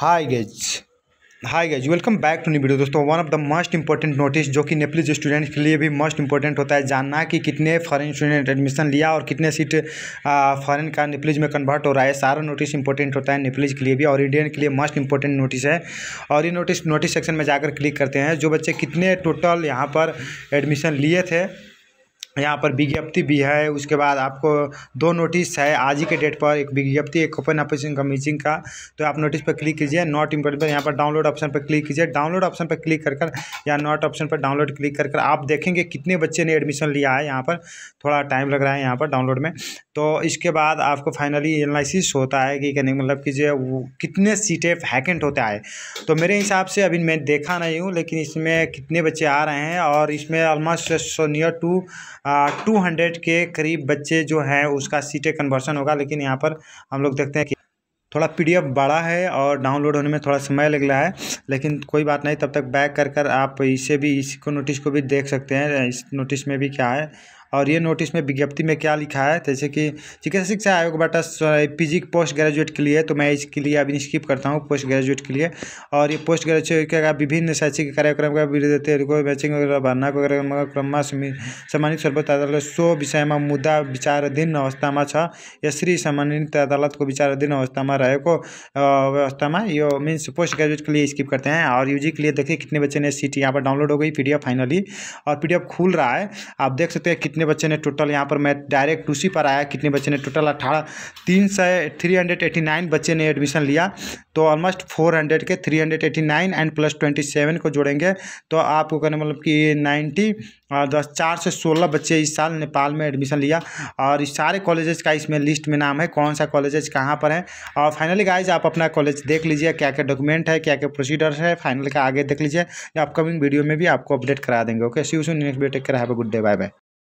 hi guys hi guys welcome back to new video दोस्तों one of the most important notice जो कि Nepalese student के लिए भी मोस्ट इंपॉर्टेंट होता है जानना कि कितने फॉरेन स्टूडेंट एडमिशन लिया और कितने सीट फॉरेन का नेपलिज में कन्वर्ट हो रहा है सारा नोटिस इंपॉर्टेंट होता है नेपलिज के लिए भी और इंडियन के लिए मोस्ट इंपॉर्टेंट नोटिस है और ये नोटिस नोटिस सेक्शन में जाकर क्लिक करते हैं जो बच्चे कितने टोटल यहाँ पर एडमिशन लिए थे यहाँ पर विज्ञप्ति भी है उसके बाद आपको दो नोटिस है आज ही के डेट पर एक विज्ञप्ति एक ओपन ऑपरेशन कमीचिंग का तो आप नोटिस पर क्लिक कीजिए नॉट पर यहाँ पर डाउनलोड ऑप्शन पर क्लिक कीजिए डाउनलोड ऑप्शन पर क्लिक कर या नॉट ऑप्शन पर डाउनलोड क्लिक कर कर आप देखेंगे कितने बच्चे ने एडमिशन लिया है यहाँ पर थोड़ा टाइम लग रहा है यहाँ पर डाउनलोड में तो इसके बाद आपको फाइनली एनालिसिस होता है कि कहने मतलब कि वो कितने सीटें वैकेंट होता है तो मेरे हिसाब से अभी मैं देखा नहीं हूँ लेकिन इसमें कितने बच्चे आ रहे हैं और इसमें almost near to two hundred के करीब बच्चे जो हैं उसका सीटें कन्वर्सन होगा लेकिन यहाँ पर हम लोग देखते हैं कि थोड़ा पीडीएफ बड़ा है और डाउनलोड होने में थोड़ा समय लग रहा है लेकिन कोई बात नहीं तब तक बैक कर कर आप इसे भी इसको नोटिस को भी देख सकते हैं इस नोटिस में भी क्या है और ये नोटिस में विज्ञप्ति में क्या लिखा है जैसे कि चिकित्सा शिक्षा आयोग बटा पी पोस्ट ग्रेजुएट के लिए तो मैं इसके लिए अभी स्किप करता हूँ पोस्ट ग्रेजुएट के लिए और ये पोस्ट ग्रेजुएट का विभिन्न शैक्षिक कार्यक्रम का विद्यार्थी मैचिंग वगैरह क्रम में सम्मानित सर्वोच्च अदालत सो विषय में मुद्दा विचाराधीन अवस्था में छ्री सम्मानित अदालत को विचाराधीन अवस्था में रहे अवस्था में ये मीन्स पोस्ट ग्रेजुएट के लिए स्किप करते हैं और यूजी के लिए देखिए कितने बच्चे ने सीट यहाँ पर डाउनलोड हो गई पी फाइनली और पी खुल रहा है आप देख सकते हैं कितने कितने बच्चे ने टोटल यहाँ पर मैं डायरेक्ट उसी पर आया कितने बच्चे ने टोटल अठारह तीन सौ थ्री हंड्रेड एटी नाइन बच्चे ने एडमिशन लिया तो ऑलमोस्ट फोर हंड्रेड के three hundred eighty nine and plus twenty seven को जोड़ेंगे तो आपको कहने मतलब कि नाइन्टी दस चार से सोलह बच्चे इस साल नेपाल में एडमिशन लिया और सारे कॉलेजेस का इसमें लिस्ट में नाम है कौन सा कॉलेजेस कहाँ पर है और फाइनली गाइज आप अपना कॉलेज देख लीजिए क्या क्या डॉक्यूमेंट है क्या क्या प्रोसीडर्स है फाइनल का आगे देख लीजिए अपकमिंग वीडियो में भी आपको अपडेट करा देंगे ओके सी यू नेक्स्ट बेटे कर have a good day bye bye